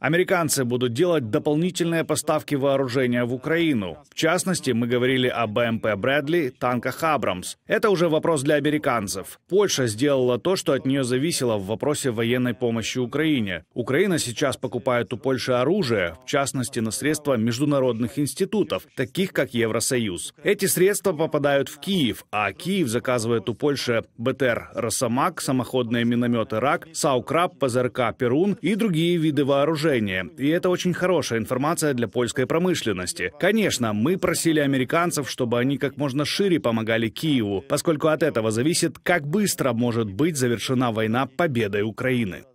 Американцы будут делать дополнительные поставки вооружения в Украину. В частности, мы говорили о БМП «Брэдли», танках «Абрамс». Это уже вопрос для американцев. Польша сделала то, что от нее зависело в вопросе военной помощи Украине. Украина сейчас покупает у Польши оружие, в частности, на средства международных институтов, таких как Евросоюз. Эти средства попадают в Киев, а Киев заказывает у Польши БТР «Росомак», самоходные минометы «Рак», «Саукраб», «ПЗРК», «Перун» и другие виды вооружения вооружение, и это очень хорошая информация для польской промышленности. Конечно, мы просили американцев, чтобы они как можно шире помогали Киеву, поскольку от этого зависит, как быстро может быть завершена война победой Украины.